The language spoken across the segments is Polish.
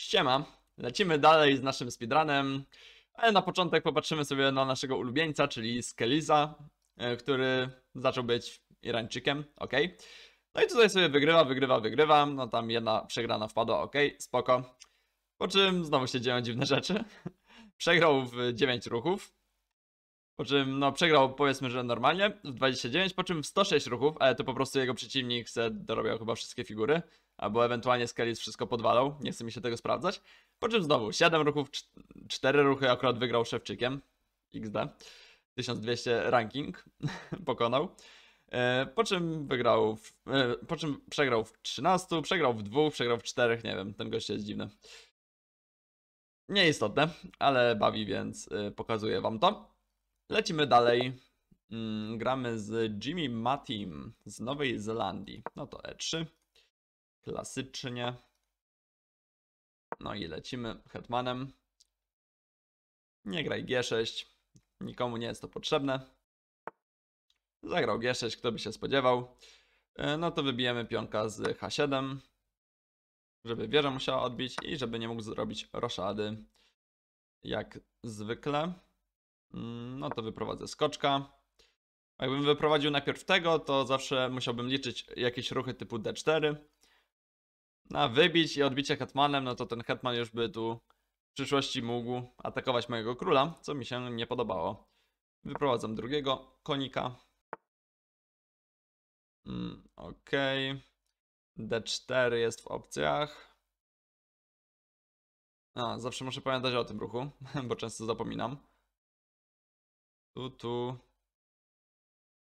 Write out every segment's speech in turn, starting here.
Ściema, lecimy dalej z naszym speedrunem, ale na początek popatrzymy sobie na naszego ulubieńca, czyli Skeliza, e, który zaczął być Irańczykiem, ok. No i tutaj sobie wygrywa, wygrywa, wygrywa, no tam jedna przegrana wpadła, ok, spoko. Po czym znowu się dzieją dziwne rzeczy. Przegrał w 9 ruchów, po czym no przegrał powiedzmy, że normalnie w 29, po czym w 106 ruchów, ale to po prostu jego przeciwnik se dorobiał chyba wszystkie figury, albo ewentualnie Skelis wszystko podwalał, nie chce mi się tego sprawdzać. Po czym znowu 7 ruchów, 4 ruchy akurat wygrał Szewczykiem, XD, 1200 ranking pokonał. E, po czym wygrał, w, e, po czym przegrał w 13, przegrał w 2, przegrał w 4, nie wiem, ten gość jest dziwny. Nieistotne, ale bawi, więc e, pokazuję wam to. Lecimy dalej. Mm, gramy z Jimmy Matim z Nowej Zelandii. No to E3. Klasycznie. No i lecimy Hetmanem. Nie graj G6. Nikomu nie jest to potrzebne. Zagrał G6, kto by się spodziewał. E, no to wybijemy pionka z H7. Żeby wieża musiała odbić i żeby nie mógł zrobić roszady. Jak zwykle. Mm, no to wyprowadzę skoczka. Jakbym wyprowadził najpierw tego, to zawsze musiałbym liczyć jakieś ruchy typu d4. Na wybić i odbicie hetmanem, no to ten hetman już by tu w przyszłości mógł atakować mojego króla, co mi się nie podobało. Wyprowadzam drugiego konika. Mm, ok. D4 jest w opcjach. A, zawsze muszę pamiętać o tym ruchu, bo często zapominam. Tu, tu.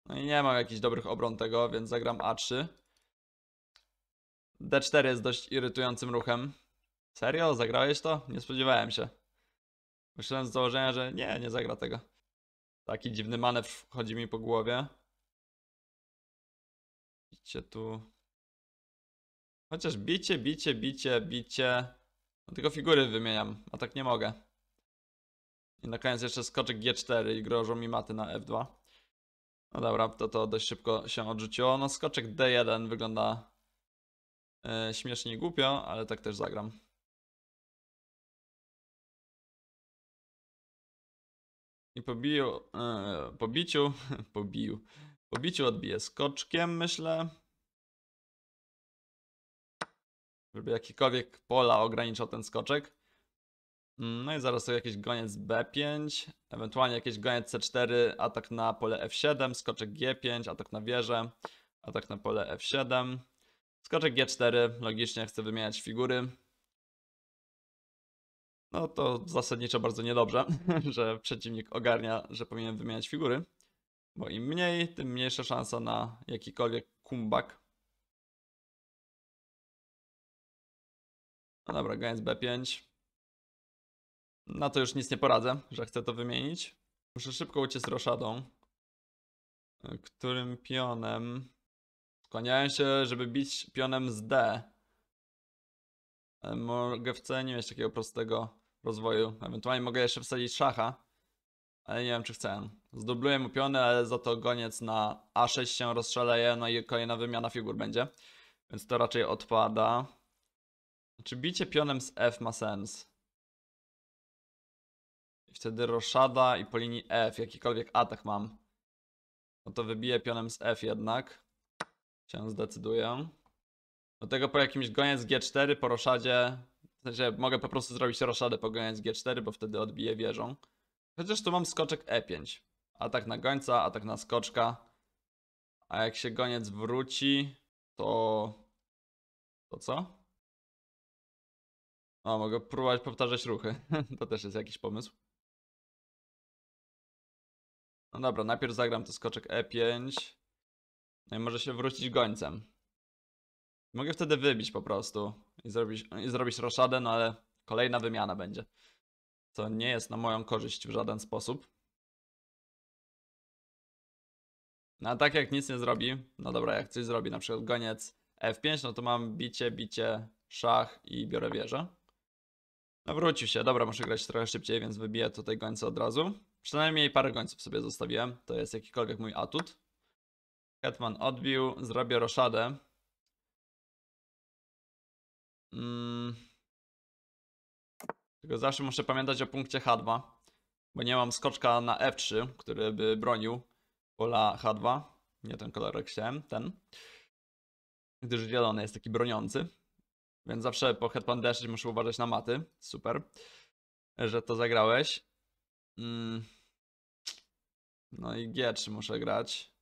No i nie mam jakichś dobrych obron tego, więc zagram A3. D4 jest dość irytującym ruchem. Serio? Zagrałeś to? Nie spodziewałem się. Myślałem z założenia, że nie, nie zagra tego. Taki dziwny manewr wchodzi mi po głowie. Bicie tu. Chociaż bicie, bicie, bicie, bicie. No, tylko figury wymieniam, a tak nie mogę. I na koniec jeszcze skoczek G4 i grożą mi maty na F2. No dobra, to to dość szybko się odrzuciło. No skoczek D1 wygląda e, śmiesznie i głupio, ale tak też zagram. I pobiju, e, pobiciu, pobiju, pobiciu odbiję skoczkiem myślę. Żeby jakikolwiek pola ograniczał ten skoczek. Mm, no i zaraz to jakiś goniec B5, ewentualnie jakiś goniec C4, atak na pole F7, skoczek G5, atak na wieżę, atak na pole F7, skoczek G4, logicznie chcę wymieniać figury. No to zasadniczo bardzo niedobrze, że przeciwnik ogarnia, że powinien wymieniać figury, bo im mniej, tym mniejsza szansa na jakikolwiek comeback. No dobra, goniec B5. Na to już nic nie poradzę, że chcę to wymienić. Muszę szybko uciec z roszadą. Którym pionem? Skłaniałem się, żeby bić pionem z D. E, mogę w C nie mieć takiego prostego rozwoju. Ewentualnie mogę jeszcze wsadzić szacha. Ale nie wiem, czy chcę. Zdubluję mu piony, ale za to goniec na A6 się rozszaleje, no i kolejna wymiana figur będzie. Więc to raczej odpada. Czy bicie pionem z F ma sens? wtedy roszada i po linii F, jakikolwiek atak mam. No to wybiję pionem z F jednak. Się zdecyduję. Do tego po jakimś goniec G4 po roszadzie. W sensie mogę po prostu zrobić roszadę po goniec G4, bo wtedy odbiję wieżą. Chociaż tu mam skoczek E5. Atak na gońca, atak na skoczka. A jak się goniec wróci, to... To co? O, mogę próbować powtarzać ruchy. to też jest jakiś pomysł. No dobra, najpierw zagram to skoczek E5. No i może się wrócić gońcem. Mogę wtedy wybić po prostu i zrobić, i zrobić roszadę, no ale kolejna wymiana będzie. To nie jest na moją korzyść w żaden sposób. No a tak jak nic nie zrobi, no dobra, jak coś zrobi, na przykład goniec F5, no to mam bicie, bicie, szach i biorę wieżę. No wrócił się, dobra, muszę grać trochę szybciej, więc wybiję tutaj gońca od razu. Przynajmniej parę gońców sobie zostawiłem. To jest jakikolwiek mój atut. Hetman odbił. Zrobię roszadę. Mm. Tylko zawsze muszę pamiętać o punkcie H2. Bo nie mam skoczka na F3, który by bronił pola H2. Nie ten kolorek chciałem, ten. Gdyż zielony jest taki broniący. Więc zawsze po Hetman D6 muszę uważać na maty. Super, że to zagrałeś. Mm. No i G3 muszę grać.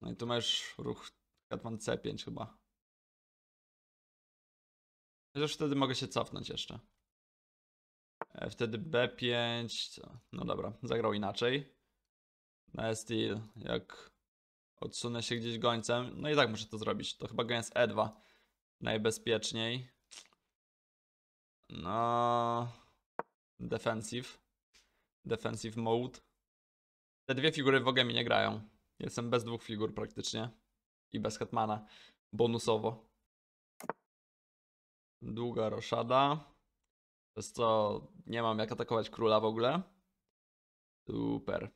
No i tu masz ruch Hetman C5 chyba. Chociaż wtedy mogę się cofnąć jeszcze. E, wtedy B5. No dobra, zagrał inaczej. Na no e, steel, jak odsunę się gdzieś gońcem. No i tak muszę to zrobić. To chyba goniec E2. Najbezpieczniej. No defensive, defensive mode. Te dwie figury w ogóle mi nie grają. Jestem bez dwóch figur praktycznie i bez Hetmana bonusowo. Długa roszada. Przez co nie mam jak atakować króla w ogóle. Super.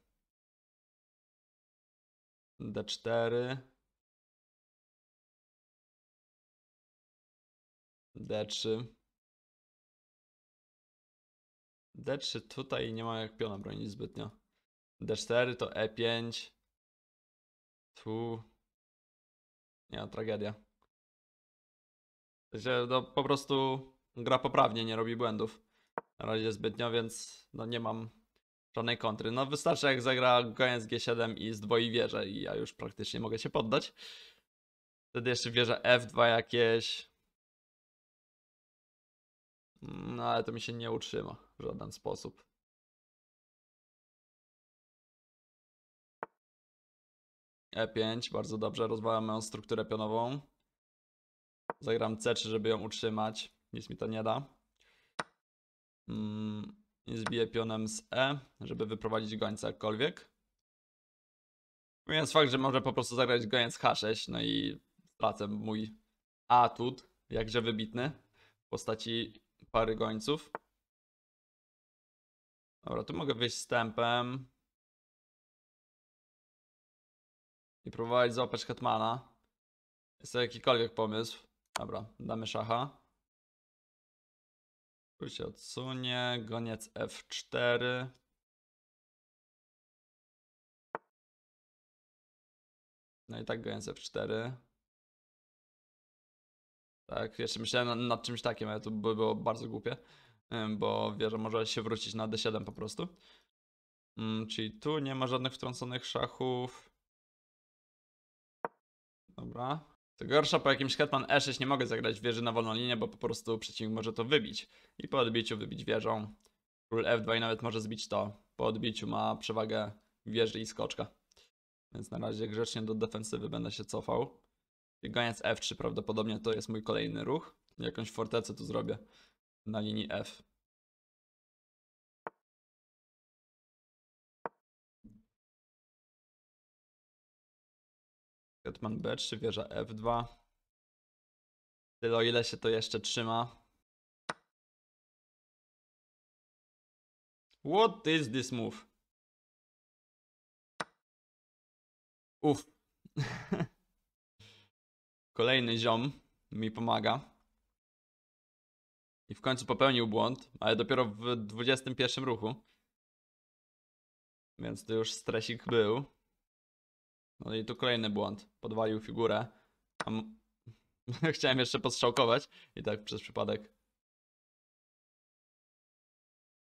D4. D3. D3 tutaj nie ma jak piona bronić zbytnio. D4 to E5. Tu. Nie, tragedia. No, po prostu gra poprawnie, nie robi błędów. Na razie zbytnio, więc no nie mam żadnej kontry. No wystarczy jak zagra koniec G7 i zdwoi wieżę i ja już praktycznie mogę się poddać. Wtedy jeszcze wieża F2 jakieś. No ale to mi się nie utrzyma w żaden sposób. E5, bardzo dobrze, rozwalam moją strukturę pionową. Zagram C3, żeby ją utrzymać. Nic mi to nie da. Mm, I zbiję pionem z E, żeby wyprowadzić gońca jakkolwiek. Więc fakt, że może po prostu zagrać goniec H6, no i tracę mój atut, jakże wybitny, w postaci pary gońców. Dobra, tu mogę wyjść z tempem. I próbować złapać Hetmana. Jest to jakikolwiek pomysł. Dobra, damy szacha. Tu się odsunie. Goniec F4. No i tak goniec F4. Tak, jeszcze myślałem nad, czymś takim, ale to by było bardzo głupie, bo wie, że może się wrócić na D7 po prostu. Mm, czyli tu nie ma żadnych wtrąconych szachów. Dobra. To gorsza po jakimś hetman E6 nie mogę zagrać wieży na wolną linię, bo po prostu przeciwnik może to wybić. I po odbiciu wybić wieżą. Król F2 i nawet może zbić to. Po odbiciu ma przewagę wieży i skoczka. Więc na razie grzecznie do defensywy będę się cofał. Biegając F3 prawdopodobnie to jest mój kolejny ruch. Jakąś fortecę tu zrobię na linii F. Hetman B3, wieża F2. Tyle o ile się to jeszcze trzyma. What is this move? Uff. Kolejny ziom mi pomaga. I w końcu popełnił błąd, ale dopiero w 21 ruchu. Więc to już stresik był. No i tu kolejny błąd. Podwalił figurę. Chciałem jeszcze postrzałkować i tak przez przypadek.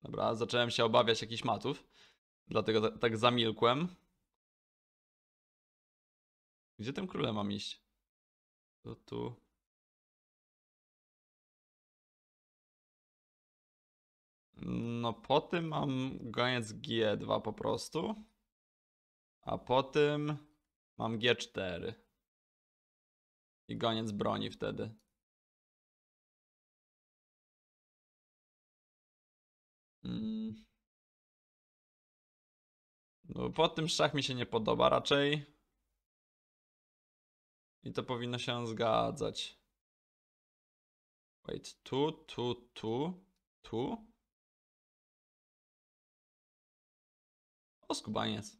Dobra, zacząłem się obawiać jakichś matów. Dlatego tak zamilkłem. Gdzie tym królem mam iść? To tu. No po tym mam goniec G2 po prostu. A po tym mam G4. I goniec broni wtedy. Mm. No po tym szach mi się nie podoba raczej. I to powinno się zgadzać. Wait, tu, tu, tu, tu. O, skubaniec.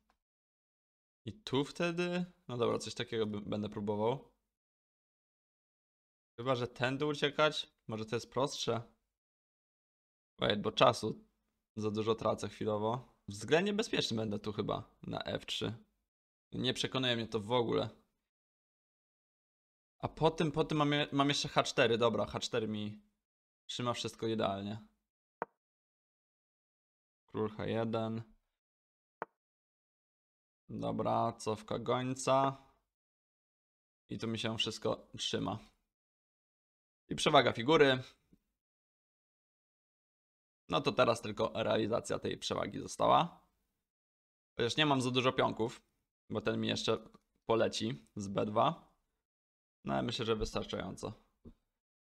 I tu wtedy? No dobra, coś takiego będę próbował. Chyba, że tędy uciekać? Może to jest prostsze? Wait, bo czasu za dużo tracę chwilowo. Względnie bezpieczny będę tu chyba na F3. Nie przekonuje mnie to w ogóle. A po tym, po tym mam, mam jeszcze H4, dobra, H4 mi trzyma wszystko idealnie. Król H1. Dobra, cofka gońca. I tu mi się wszystko trzyma. I przewaga figury. No to teraz tylko realizacja tej przewagi została. Chociaż nie mam za dużo pionków, bo ten mi jeszcze poleci z B2. No myślę, że wystarczająco.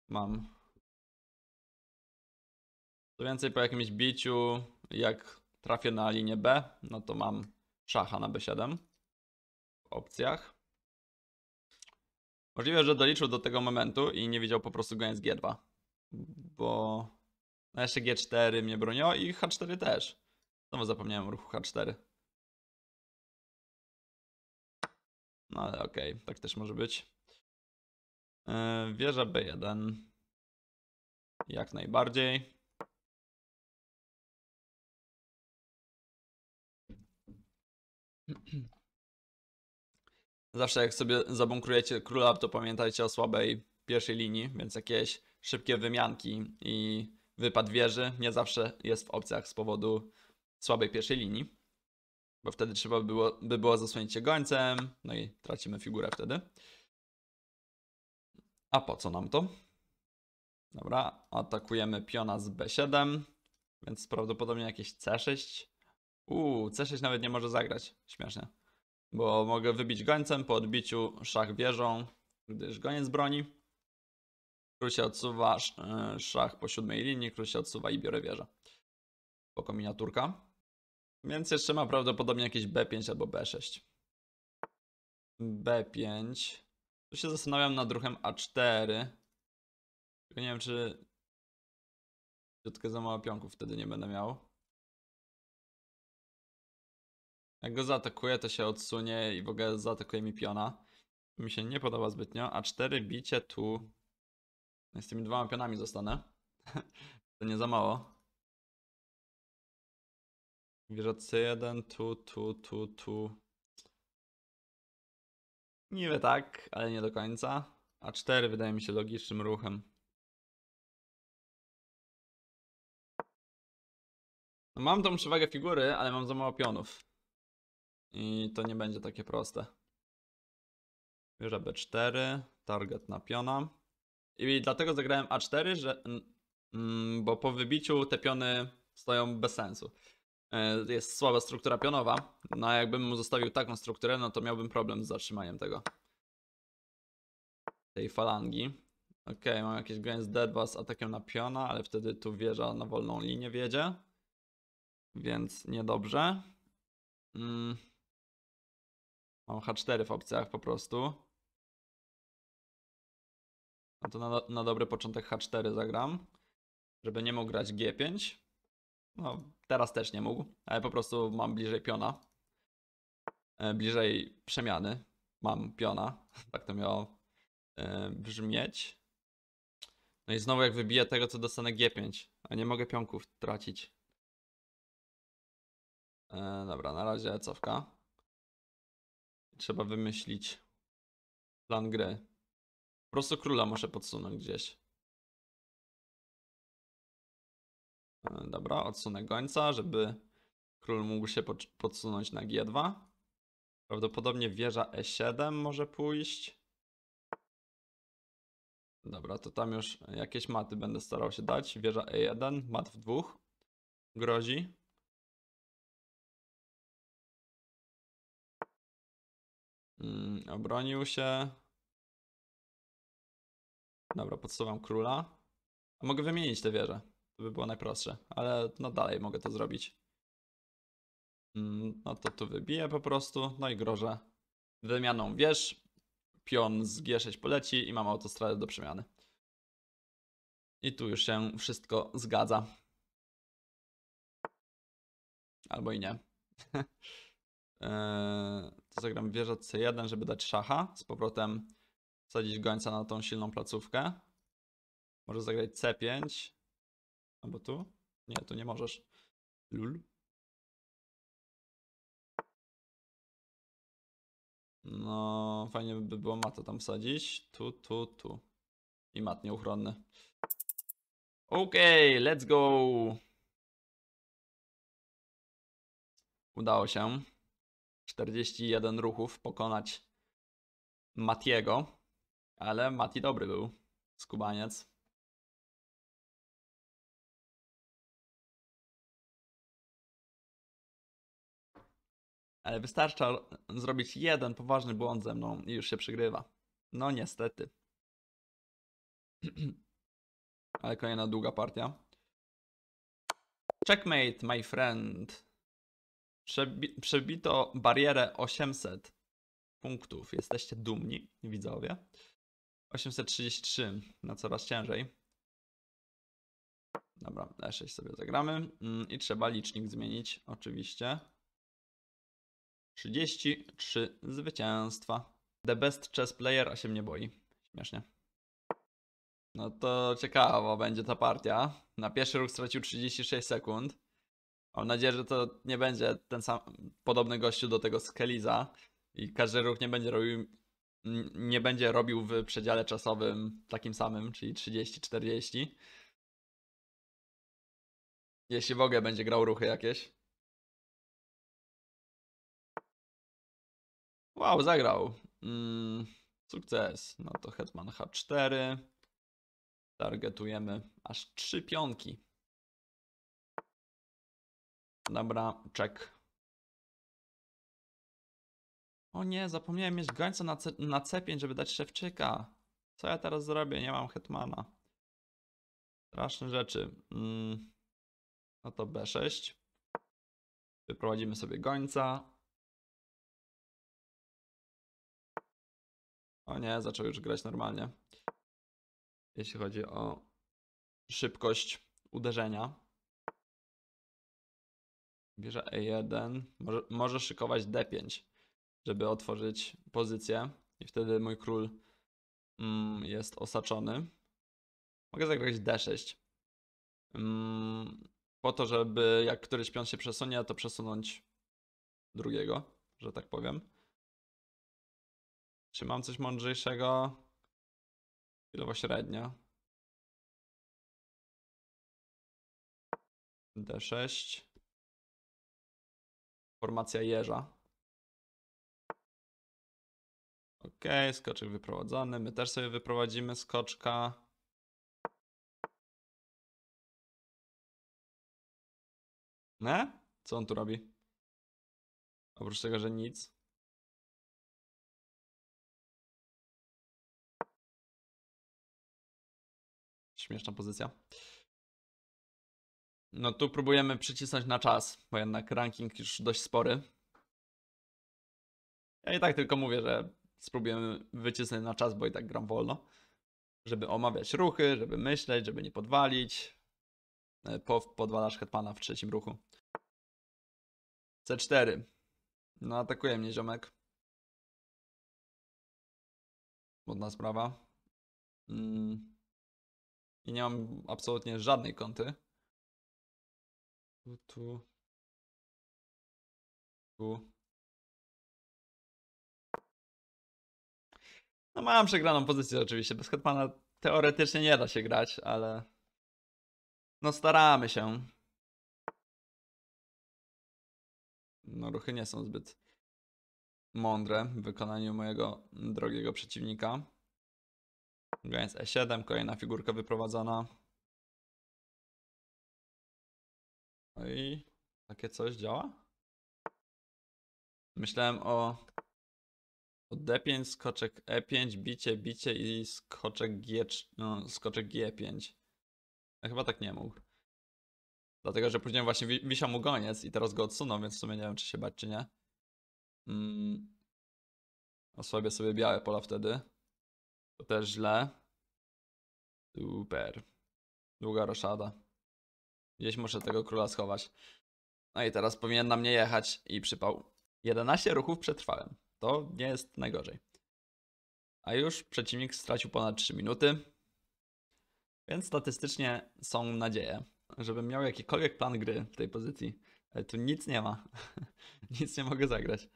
Mam. Co więcej, po jakimś biciu, jak trafię na linię B, no to mam szacha na B7 w opcjach. Możliwe, że doliczył do tego momentu i nie widział po prostu goniec G2. Bo no jeszcze G4 mnie bronią i H4 też. Znowu zapomniałem o ruchu H4. No ale okej, okay, tak też może być. E, wieża B1. Jak najbardziej. Zawsze jak sobie zabunkrujecie króla, to pamiętajcie o słabej pierwszej linii, więc jakieś szybkie wymianki i wypad wieży nie zawsze jest w opcjach z powodu słabej pierwszej linii, bo wtedy trzeba było, by było się gońcem, no i tracimy figurę wtedy. A po co nam to? Dobra, atakujemy piona z B7, więc prawdopodobnie jakieś C6. Uuu, C6 nawet nie może zagrać, śmiesznie. Bo mogę wybić gońcem po odbiciu szach wieżą, gdyż goniec broni. Król się odsuwa, e, szach po siódmej linii, król się odsuwa i biorę wieżę. Spoko miniaturka. Więc jeszcze ma prawdopodobnie jakieś B5 albo B6. B5. Tu się zastanawiam nad ruchem A4. Tylko nie wiem, czy... Ciotkę za mało pionków wtedy nie będę miał. Jak go zaatakuję, to się odsunie i w ogóle zaatakuje mi piona. Mi się nie podoba zbytnio. A4 bicie tu. No z tymi dwoma pionami zostanę. to nie za mało. Wieża C1, tu, tu, tu, tu. Niby tak, ale nie do końca. A4 wydaje mi się logicznym ruchem. No mam tą przewagę figury, ale mam za mało pionów. I to nie będzie takie proste. Wieża B4, target na piona. I dlatego zagrałem A4, że, mm, bo po wybiciu te piony stoją bez sensu. E, jest słaba struktura pionowa. No a jakbym mu zostawił taką strukturę, no to miałbym problem z zatrzymaniem tego. Tej falangi. Okej, okay, mam jakieś z Deadwa z atakiem na piona, ale wtedy tu wieża na wolną linię wiedzie. Więc niedobrze. Mm. Mam H4 w opcjach po prostu. No to na, na dobry początek H4 zagram. Żeby nie mógł grać G5. No, Teraz też nie mógł, ale po prostu mam bliżej piona. E, bliżej przemiany. Mam piona. Tak to miało e, brzmieć. No i znowu jak wybiję tego, co dostanę G5. A nie mogę pionków tracić. E, dobra, na razie cofka. Trzeba wymyślić plan gry. Po prostu króla muszę podsunąć gdzieś. E, dobra, odsunę gońca, żeby król mógł się podsunąć na G2. Prawdopodobnie wieża E7 może pójść. Dobra, to tam już jakieś maty będę starał się dać. Wieża E1, mat w dwóch. Grozi. Mm, obronił się. Dobra, podsuwam króla. A mogę wymienić te wieże. To by było najprostsze, ale no dalej mogę to zrobić. Mm, no to tu wybiję po prostu, no i grożę wymianą wież. Pion z G6 poleci i mam autostradę do przemiany. I tu już się wszystko zgadza. Albo i nie. E, to zagram wieżę C1, żeby dać szacha. Z powrotem wsadzić gońca na tą silną placówkę. Może zagrać C5. Albo tu? Nie, tu nie możesz. Lul. No, fajnie by było mata tam wsadzić. Tu, tu, tu. I mat nieuchronny. Okej, okay, let's go! Udało się. 41 ruchów pokonać Matiego. Ale Mati dobry był. Skubaniec. Wystarcza zrobić jeden poważny błąd ze mną i już się przygrywa. No niestety. Ale kolejna długa partia. Checkmate, my friend. Przebi przebito barierę 800 punktów. Jesteście dumni, widzowie. 833, na no coraz ciężej. Dobra, E6 sobie zagramy. Mm, I trzeba licznik zmienić, oczywiście. 33 zwycięstwa. The best chess player, a się mnie boi. Śmiesznie. No to ciekawa będzie ta partia. Na pierwszy ruch stracił 36 sekund. Mam nadzieję, że to nie będzie ten sam podobny gościu do tego Skeliza i każdy ruch nie będzie robił nie będzie robił w przedziale czasowym takim samym, czyli 30-40. Jeśli w ogóle będzie grał ruchy jakieś. Wow, zagrał. Mm, sukces. No to Hetman H4. Targetujemy aż trzy pionki. Dobra, check. O nie, zapomniałem mieć gońca na, na C5, żeby dać szewczyka. Co ja teraz zrobię? Nie mam hetmana. Straszne rzeczy. Mm. No to B6. Wyprowadzimy sobie gońca. O nie, zaczął już grać normalnie. Jeśli chodzi o szybkość uderzenia. Bierze E1. Może, może szykować D5, żeby otworzyć pozycję. I wtedy mój król mm, jest osaczony. Mogę zagrać D6. Mm, po to, żeby jak któryś pion się przesunie, to przesunąć drugiego, że tak powiem. Czy mam coś mądrzejszego? Chwilowo średnia. D6. Formacja jeża. Ok, skoczek wyprowadzony. My też sobie wyprowadzimy skoczka. Ne? Co on tu robi? Oprócz tego, że nic. Śmieszna pozycja. No tu próbujemy przycisnąć na czas, bo jednak ranking już dość spory. Ja i tak tylko mówię, że spróbujemy wycisnąć na czas, bo i tak gram wolno. Żeby omawiać ruchy, żeby myśleć, żeby nie podwalić. E, po, podwalasz hetmana w trzecim ruchu. C4. No atakuje mnie ziomek. Modna sprawa. Mm. I nie mam absolutnie żadnej kąty. Tu, tu. Tu. No mam przegraną pozycję oczywiście. Bez Hetmana teoretycznie nie da się grać, ale... No staramy się. No ruchy nie są zbyt mądre w wykonaniu mojego drogiego przeciwnika. Goniec E7, kolejna figurka wyprowadzana. No i takie coś działa? Myślałem o, o D5, skoczek E5, bicie, bicie i skoczek, G, no, skoczek G5. Ja chyba tak nie mógł. Dlatego, że później właśnie wisiał mu goniec i teraz go odsunął, więc w sumie nie wiem, czy się bać, czy nie. Mm. Osłabię sobie białe pola wtedy. To też źle. Super. Długa roszada. Gdzieś muszę tego króla schować. No i teraz powinien na mnie jechać i przypał. 11 ruchów przetrwałem. To nie jest najgorzej. A już przeciwnik stracił ponad 3 minuty. Więc statystycznie są nadzieje, żebym miał jakikolwiek plan gry w tej pozycji. Ale tu nic nie ma. nic nie mogę zagrać.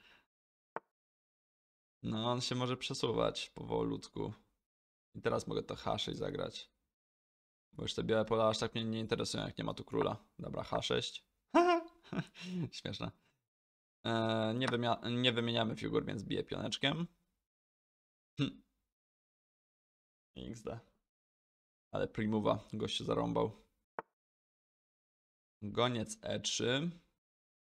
No, on się może przesuwać powolutku. I teraz mogę to H6 zagrać. Bo już te białe pola aż tak mnie nie interesują, jak nie ma tu króla. Dobra, H6. Śmieszne. Eee, nie, nie, wymieniamy figur, więc biję pioneczkiem. Hm. XD. Ale primowa gość się zarąbał. Goniec E3.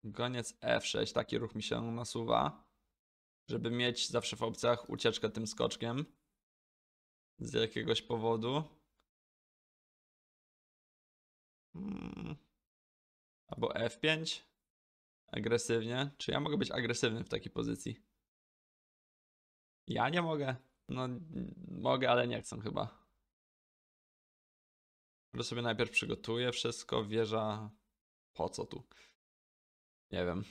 Goniec F6, taki ruch mi się nasuwa. Żeby mieć zawsze w opcjach ucieczkę tym skoczkiem z jakiegoś powodu. Hmm. Albo F5. Agresywnie. Czy ja mogę być agresywny w takiej pozycji? Ja nie mogę. No, mogę, ale nie chcę chyba. Może sobie najpierw przygotuję wszystko. Wieża. Po co tu? Nie wiem.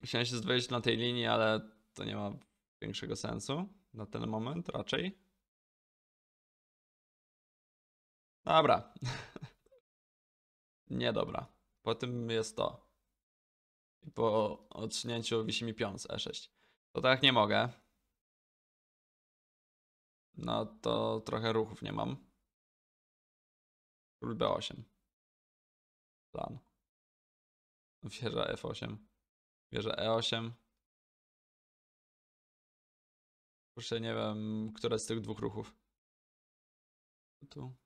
Musiałem się zdwoić na tej linii, ale to nie ma większego sensu na ten moment raczej. Dobra. Niedobra. Po tym jest to. po odsunięciu wisi mi piąc E6. To tak nie mogę. No to trochę ruchów nie mam. Król B8. Plan. Wieża F8. Wieża E8. Proszę, nie wiem, które z tych dwóch ruchów. Tu.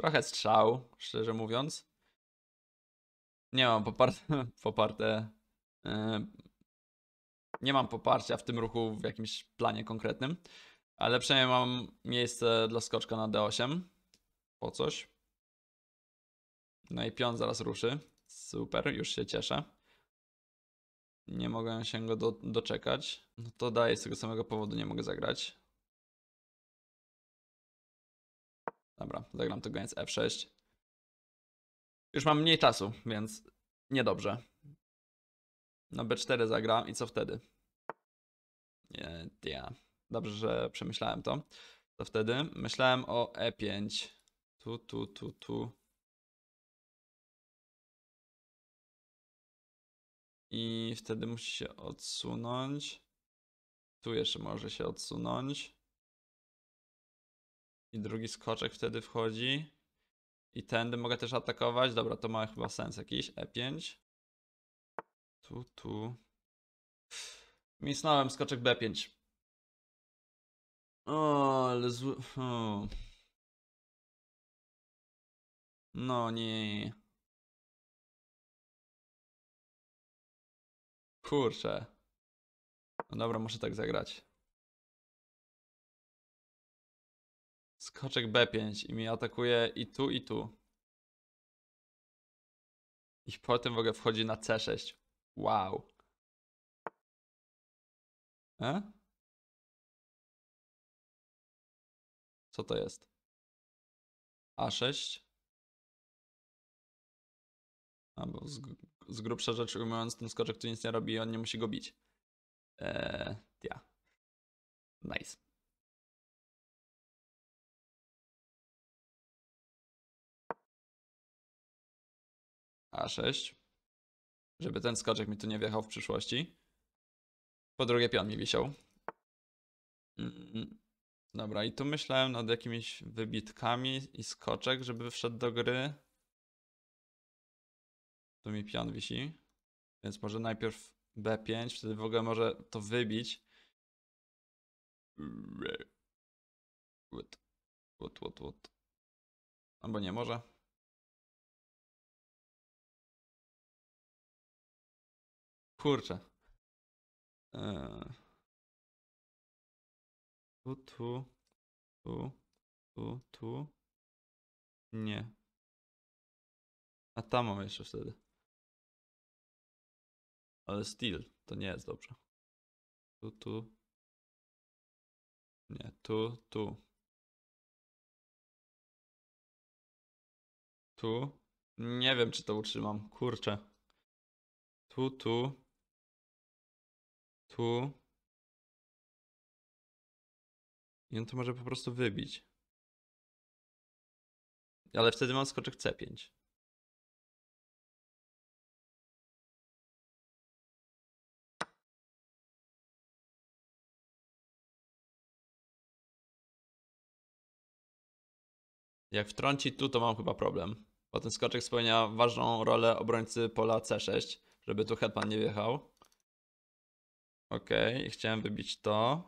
Trochę strzał, szczerze mówiąc. Nie mam poparte, poparte e, nie mam poparcia w tym ruchu w jakimś planie konkretnym, ale przynajmniej mam miejsce dla skoczka na D8. Po coś. No i pion zaraz ruszy. Super, już się cieszę. Nie mogę się go do, doczekać. No to daję z tego samego powodu nie mogę zagrać. Dobra, zagram to goniec F6. Już mam mniej czasu, więc niedobrze. Na B4 zagram i co wtedy? Nie, ja. Dobrze, że przemyślałem to. Co wtedy? Myślałem o E5. Tu, tu, tu, tu. I wtedy musi się odsunąć. Tu jeszcze może się odsunąć. I drugi skoczek wtedy wchodzi. I tędy mogę też atakować. Dobra, to ma chyba sens jakiś. E5. Tu, tu. Misnąłem skoczek B5. O, ale zły... No nie. Kurczę. No dobra, muszę tak zagrać. skoczek B5 i mi atakuje i tu, i tu. I potem w ogóle wchodzi na C6. Wow. E? Co to jest? A6? Albo z, z grubsza rzecz ujmując, ten skoczek tu nic nie robi i on nie musi go bić. Eee, ja. Nice. A6. Żeby ten skoczek mi tu nie wjechał w przyszłości. Po drugie pion mi wisiał. Mm, dobra, i tu myślałem nad jakimiś wybitkami i skoczek, żeby wszedł do gry. Tu mi pion wisi. Więc może najpierw B5, wtedy w ogóle może to wybić. What, what, what, Albo nie może. Kurczę. Eee. Tu, tu, tu, tu, tu. Nie. A tam mam jeszcze wtedy. Ale styl, to nie jest dobrze. Tu, tu. Nie, tu, tu. Tu. Nie wiem, czy to utrzymam. Kurczę. Tu, tu tu. I on to może po prostu wybić. Ale wtedy mam skoczek C5. Jak wtrąci tu, to mam chyba problem. Bo ten skoczek spełnia ważną rolę obrońcy pola C6, żeby tu hetman nie wjechał. Ok, chciałem wybić to.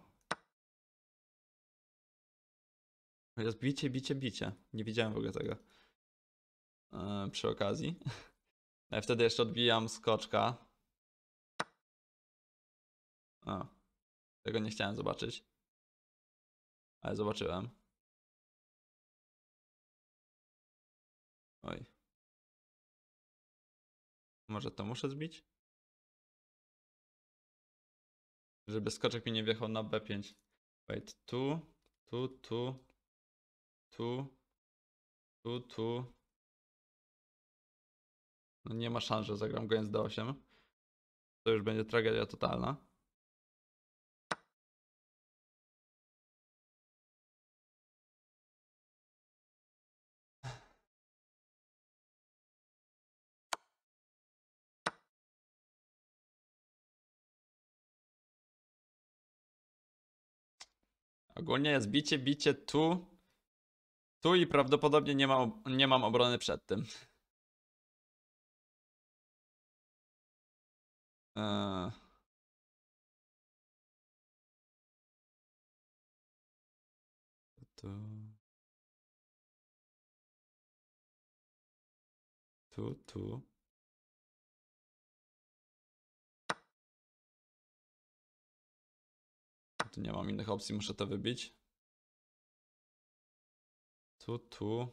Jest bicie, bicie, bicie. Nie widziałem w ogóle tego. Yy, przy okazji. Ja e, wtedy jeszcze odbijam skoczka. O, tego nie chciałem zobaczyć. Ale zobaczyłem. Oj. Może to muszę zbić? Żeby skoczek mi nie wjechał na B5. Wait, tu, tu, tu, tu, tu, tu. No nie ma szans, że zagram go d8. To już będzie tragedia totalna. Ogólnie jest bicie, bicie tu. Tu i prawdopodobnie nie, mam nie mam obrony przed tym. Eee. Tu. Tu, tu. Tu nie mam innych opcji, muszę to wybić. Tu, tu.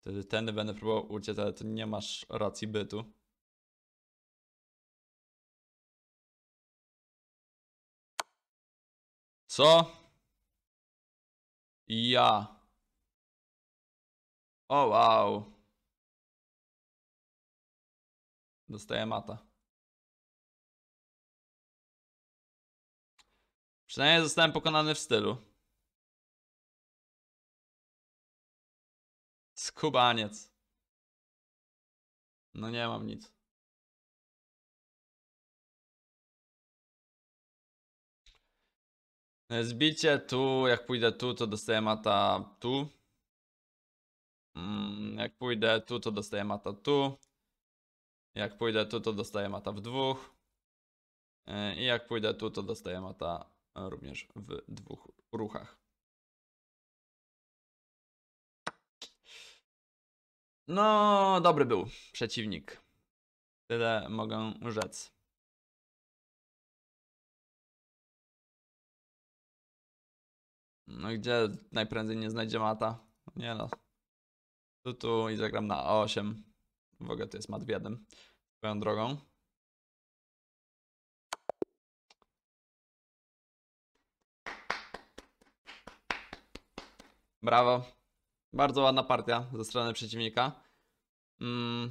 Wtedy ten będę próbował uciec, ale tu nie masz racji bytu. Co? Ja. O wow. Dostaję mata. Przynajmniej zostałem pokonany w stylu. Skubaniec. No nie mam nic. Zbicie tu, jak pójdę tu, to dostaję mata tu. Mm, jak pójdę tu, to dostaję mata tu. Jak pójdę tu, to dostaję mata w dwóch. E, I jak pójdę tu, to dostaję mata również w dwóch ruchach. No, dobry był przeciwnik. Tyle mogę rzec. No gdzie najprędzej nie znajdzie mata? Nie no. Tu, tu i zagram na 8. W ogóle to jest mat w jeden. Swoją drogą. Brawo. Bardzo ładna partia ze strony przeciwnika. Mm,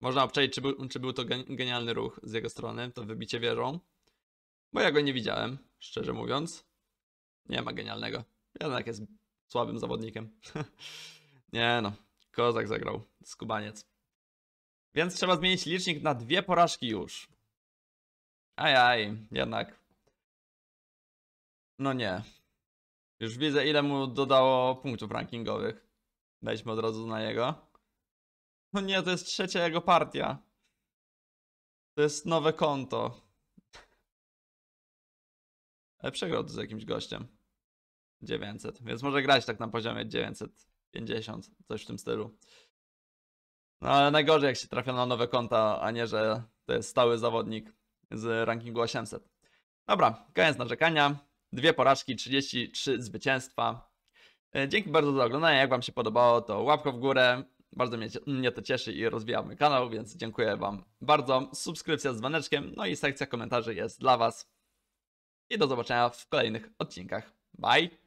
można obczaić, czy, był, czy był to genialny ruch z jego strony, to wybicie wieżą. Bo ja go nie widziałem, szczerze mówiąc. Nie ma genialnego. Jednak jest słabym zawodnikiem. nie no, kozak zagrał, skubaniec. Więc trzeba zmienić licznik na dwie porażki już. Ajaj, jednak. No nie, już widzę, ile mu dodało punktów rankingowych. Wejdźmy od razu na jego. No nie, to jest trzecia jego partia. To jest nowe konto. Ale przegrał z jakimś gościem. 900, więc może grać tak na poziomie 950, coś w tym stylu. No ale najgorzej jak się trafia na nowe konta, a nie, że to jest stały zawodnik z rankingu 800. Dobra, koniec narzekania. Dwie porażki, 33 zwycięstwa. E, dzięki bardzo za oglądanie. Jak Wam się podobało, to łapko w górę. Bardzo mnie, mnie to cieszy i rozwija mój kanał, więc dziękuję Wam bardzo. Subskrypcja z dzwoneczkiem, no i sekcja komentarzy jest dla Was. I do zobaczenia w kolejnych odcinkach. Bye!